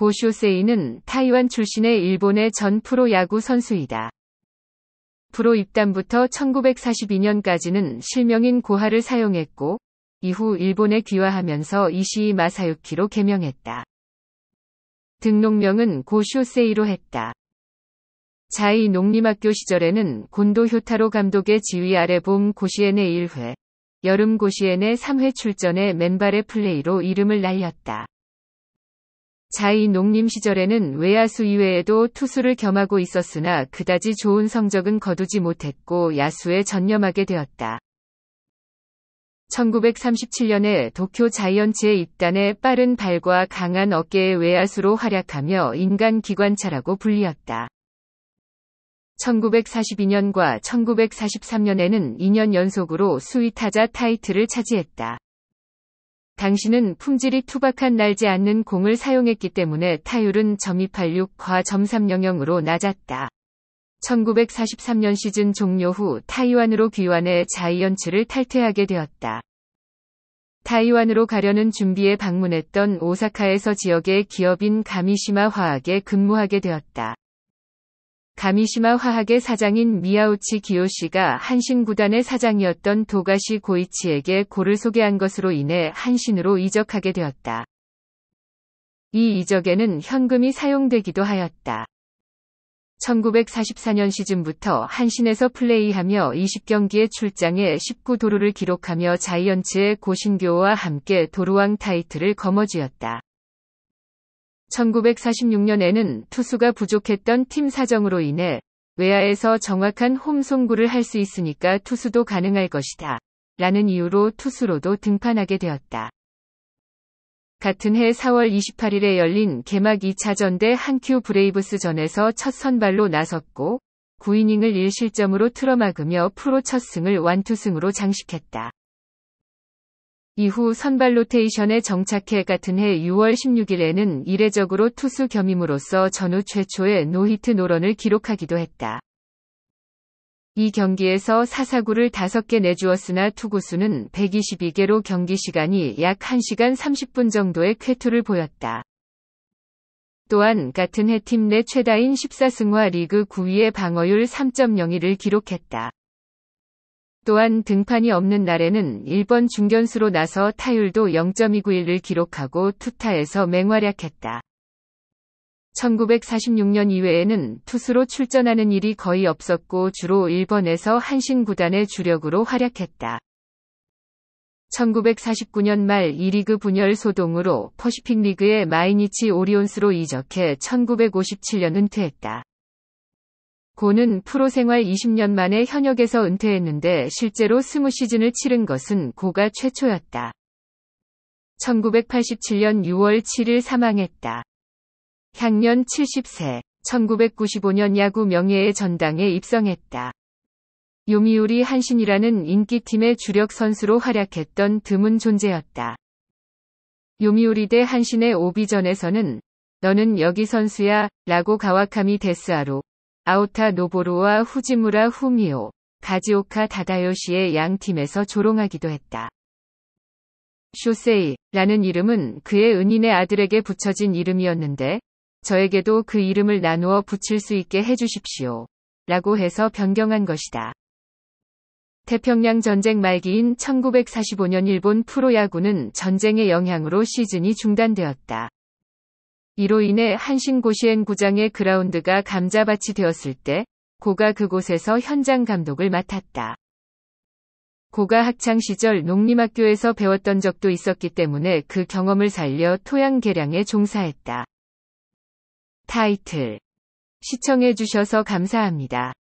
고쇼세이는 타이완 출신의 일본의 전 프로야구 선수이다. 프로 입단부터 1942년까지는 실명인 고하를 사용했고 이후 일본에 귀화하면서 이시이 마사유키로 개명했다. 등록명은 고쇼세이로 했다. 자이 농림학교 시절에는 곤도 효타로 감독의 지휘 아래 봄 고시엔의 1회, 여름 고시엔의 3회 출전에 맨발의 플레이로 이름을 날렸다. 자이 농림 시절에는 외야수 이외에도 투수를 겸하고 있었으나 그다지 좋은 성적은 거두지 못했고 야수에 전념하게 되었다. 1937년에 도쿄 자이언츠에 입단해 빠른 발과 강한 어깨의 외야수로 활약하며 인간 기관차라고 불리었다. 1942년과 1943년에는 2년 연속으로 수위타자 타이틀을 차지했다. 당신은 품질이 투박한 날지 않는 공을 사용했기 때문에 타율은 .286과 .300으로 낮았다. 1943년 시즌 종료 후 타이완으로 귀환해 자이언츠를 탈퇴하게 되었다. 타이완으로 가려는 준비에 방문했던 오사카에서 지역의 기업인 가미시마 화학에 근무하게 되었다. 가미시마 화학의 사장인 미야우치 기요시가 한신 구단의 사장이었던 도가시 고이치에게 고를 소개한 것으로 인해 한신으로 이적하게 되었다. 이 이적에는 현금이 사용되기도 하였다. 1944년 시즌부터 한신에서 플레이하며 20경기에 출장해 19도루를 기록하며 자이언츠의 고신교와 함께 도루왕 타이틀을 거머쥐었다. 1946년에는 투수가 부족했던 팀 사정으로 인해 외야에서 정확한 홈송구를 할 수 있으니까 투수도 가능할 것이다. 라는 이유로 투수로도 등판하게 되었다. 같은 해 4월 28일에 열린 개막 2차전 대 한큐 브레이브스전에서 첫 선발로 나섰고 9이닝을 1실점으로 틀어막으며 프로 첫 승을 완투승으로 장식했다. 이후 선발 로테이션에 정착해 같은 해 6월 16일에는 이례적으로 투수 겸임으로써 전후 최초의 노히트 노런을 기록하기도 했다. 이 경기에서 사사구를 5개 내주었으나 투구수는 122개로 경기 시간이 약 1시간 30분 정도의 쾌투를 보였다. 또한 같은 해 팀 내 최다인 14승화 리그 9위의 방어율 3.02를 기록했다. 또한 등판이 없는 날에는 1번 중견수로 나서 타율도 0.291을 기록하고 투타에서 맹활약했다. 1946년 이외에는 투수로 출전하는 일이 거의 없었고 주로 1번에서 한신 구단의 주력으로 활약했다. 1949년 말 2리그 분열 소동으로 퍼시픽 리그의 마이니치 오리온스로 이적해 1957년 은퇴했다. 고는 프로 생활 20년 만에 현역에서 은퇴했는데 실제로 20시즌을 치른 것은 고가 최초였다. 1987년 6월 7일 사망했다. 향년 70세, 1995년 야구 명예의 전당에 입성했다. 요미우리 한신이라는 인기팀의 주력 선수로 활약했던 드문 존재였다. 요미우리대 한신의 오비전에서는 너는 여기 선수야 라고 가와카미 데스아로 아우타 노보루와 후지무라 후미오, 가지오카 다다요시의 양 팀에서 조롱하기도 했다. 쇼세이라는 이름은 그의 은인의 아들에게 붙여진 이름이었는데 저에게도 그 이름을 나누어 붙일 수 있게 해주십시오. 라고 해서 변경한 것이다. 태평양 전쟁 말기인 1945년 일본 프로야구는 전쟁의 영향으로 시즌이 중단되었다. 이로 인해 한신고시엔 구장의 그라운드가 감자밭이 되었을 때 고가 그곳에서 현장 감독을 맡았다. 고가 학창 시절 농림학교에서 배웠던 적도 있었기 때문에 그 경험을 살려 토양 개량에 종사했다. 타이틀 시청해주셔서 감사합니다.